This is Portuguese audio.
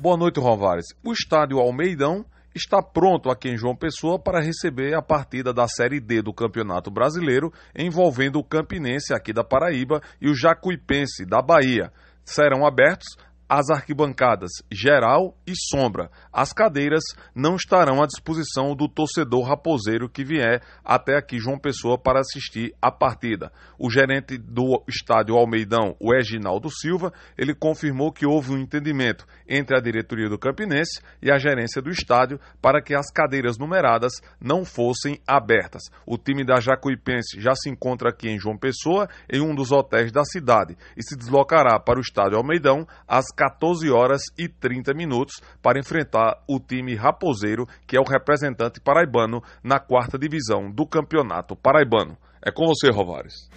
Boa noite, Rovares. O estádio Almeidão está pronto aqui em João Pessoa para receber a partida da Série D do Campeonato Brasileiro, envolvendo o Campinense aqui da Paraíba e o Jacuipense da Bahia. Serão abertos as arquibancadas geral e sombra. As cadeiras não estarão à disposição do torcedor raposeiro que vier até aqui João Pessoa para assistir a partida. O gerente do estádio Almeidão, o Eginaldo Silva, ele confirmou que houve um entendimento entre a diretoria do Campinense e a gerência do estádio para que as cadeiras numeradas não fossem abertas. O time da Jacuipense já se encontra aqui em João Pessoa, em um dos hotéis da cidade, e se deslocará para o estádio Almeidão às 14 horas e 30 minutos, para enfrentar o time Raposeiro, que é o representante paraibano na quarta divisão do Campeonato Paraibano. É com você, Rovares.